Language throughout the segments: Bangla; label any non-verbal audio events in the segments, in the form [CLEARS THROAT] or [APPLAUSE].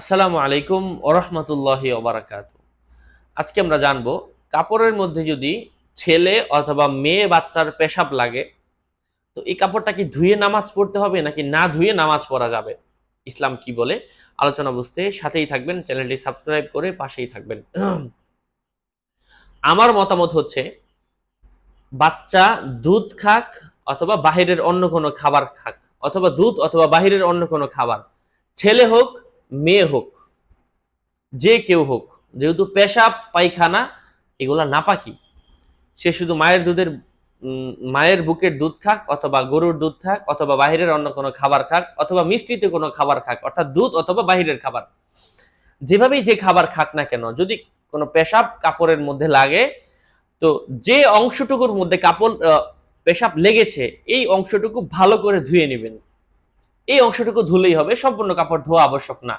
আসসালামু আলাইকুম ওরহমতুল্লাহ ওবরাকাত আজকে আমরা জানব কাপড়ের মধ্যে যদি ছেলে অথবা মেয়ে বাচ্চার পেশাব লাগে তো এই কাপড়টা কি ধুয়ে নামাজ পড়তে হবে নাকি না ধুয়ে নামাজ পড়া যাবে ইসলাম কি বলে আলোচনা বুঝতে সাথেই থাকবেন চ্যানেলটি সাবস্ক্রাইব করে পাশেই থাকবেন আমার মতামত হচ্ছে বাচ্চা দুধ খাক অথবা বাহিরের অন্য কোনো খাবার খাক অথবা দুধ অথবা বাহিরের অন্য কোনো খাবার ছেলে হোক মেয়ে হোক যে কেউ হোক যেহেতু পেশাব পায়খানা এগুলা নাপাকি সে শুধু মায়ের দুধের মায়ের বুকের দুধ খাক অথবা গরুর দুধ খাক অথবা বাহিরের অন্য কোনো খাবার খাক অথবা মিষ্টিতে কোনো খাবার খাক অর্থাৎ দুধ অথবা বাহিরের খাবার যেভাবেই যে খাবার খাক না কেন যদি কোনো পেশাব কাপড়ের মধ্যে লাগে তো যে অংশটুকুর মধ্যে কাপড় পেশাব লেগেছে এই অংশটুকু ভালো করে ধুয়ে নেবেন এই অংশটুকু ধুলেই হবে সম্পূর্ণ কাপড় ধোয়া আবশ্যক না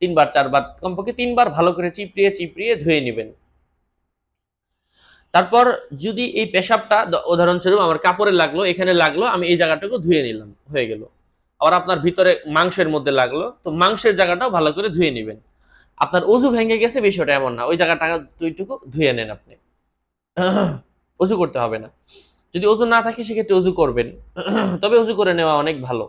তিনবার চারবার কমপক্ষে তিনবার ভালো করে চিপড়িয়ে চিপড়িয়ে ধুয়ে নেবেন তারপর যদি এই পেশাবটা উদাহরণস্বরূপ আমার কাপড়ে লাগলো এখানে লাগলো আমি এই জায়গাটাকে ধুয়ে নিলাম হয়ে গেল আবার আপনার ভিতরে মাংসের মধ্যে লাগলো তো মাংসের জায়গাটাও ভালো করে ধুয়ে নেবেন আপনার উজু ভেঙে গেছে বিষয়টা এমন না ওই জায়গাটা দুইটুকু ধুয়ে নেন আপনি অজু করতে হবে না যদি উজু না থাকে সেক্ষেত্রে অজু করবেন তবে অজু করে নেওয়া অনেক ভালো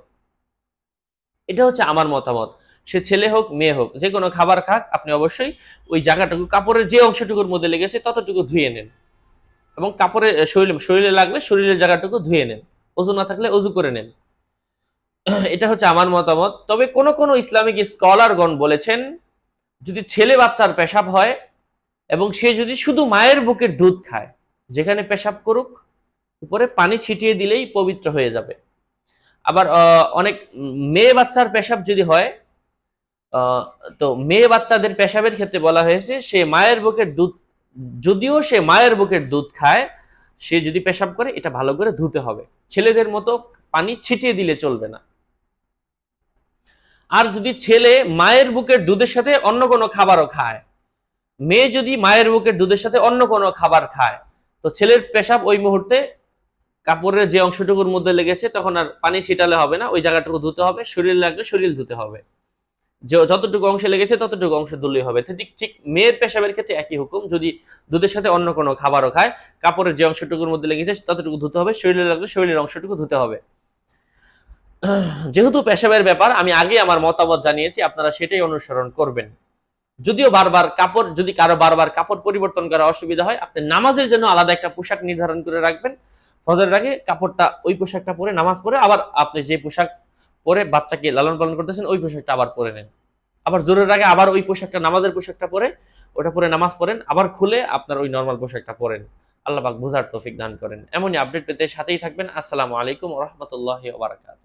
এটা হচ্ছে আমার মতামত সে ছেলে হোক মেয়ে হোক যে কোনো খাবার খাক আপনি অবশ্যই ওই জায়গাটুকু কাপড়ের যে অংশটুকুর মধ্যে লেগেছে ততটুকু ধুয়ে নেন এবং কাপড়ে শরীর শরীরে লাগলে শরীরের জায়গাটুকু ধুয়ে নেন অজু না থাকলে অজু করে নেন [CLEARS THROAT] এটা হচ্ছে আমার মতামত তবে কোন কোন ইসলামিক স্কলারগণ বলেছেন যদি ছেলে বাচ্চার পেশাব হয় এবং সে যদি শুধু মায়ের বুকের দুধ খায় যেখানে পেশাব করুক উপরে পানি ছিটিয়ে দিলেই পবিত্র হয়ে যাবে আবার অনেক মেয়ে বাচ্চার পেশাব যদি হয় তো মেয়ে বাচ্চাদের পেশাবের ক্ষেত্রে বলা হয়েছে সে মায়ের বুকের দুধ যদিও সে মায়ের বুকের দুধ খায় সে যদি পেশাব করে এটা ভালো করে ধুতে হবে ছেলেদের মতো পানি ছিটিয়ে দিলে চলবে না আর যদি ছেলে মায়ের বুকের দুধের সাথে অন্য কোনো খাবারও খায় মেয়ে যদি মায়ের বুকের দুধের সাথে অন্য কোনো খাবার খায় তো ছেলের পেশাব ওই মুহূর্তে কাপড়ের যে অংশটুকুর মধ্যে লেগেছে তখন আর পানি ছিটালে হবে না ওই জায়গাটুকু ধুতে হবে শরীর লাগলে শরীর ধুতে হবে যে যতটুকু অংশে লেগেছে ততটুকু অংশ ধুলেই হবে ঠিক ঠিক মেয়ের পেশাবের ক্ষেত্রে একই হুকুম যদি দুধের সাথে অন্য কোনো খাবারও খায় কাপড়ের যে অংশটুকুর মধ্যে লেগেছে ততটুকু ধুতে হবে শরীরে লাগলে শরীরের অংশটুকু ধুতে হবে যেহেতু পেশাবের ব্যাপার আমি আগে আমার মতামত জানিয়েছি আপনারা সেটাই অনুসরণ করবেন যদিও বারবার কাপড় যদি কারো বারবার কাপড় পরিবর্তন করা অসুবিধা হয় আপনি নামাজের জন্য আলাদা একটা পোশাক নির্ধারণ করে রাখবেন ফজরের আগে কাপড়টা ওই পোশাকটা পরে নামাজ পরে আবার আপনি যে পোশাক পরে বাচ্চাকে লালন পালন করতেছেন ওই পোশাকটা আবার পরে নেন আবার জোরের আগে আবার ওই পোশাকটা নামাজের পোশাকটা পরে ওটা পরে নামাজ পড়েন আবার খুলে আপনার ওই নর্মাল পোশাকটা পরেন আল্লাহ পাক বোঝার তৌফিক দান করেন এমনই আপডেট পেতে সাথেই থাকবেন আসসালামু আলাইকুম রহমতুল্লাহ ওবরাকাত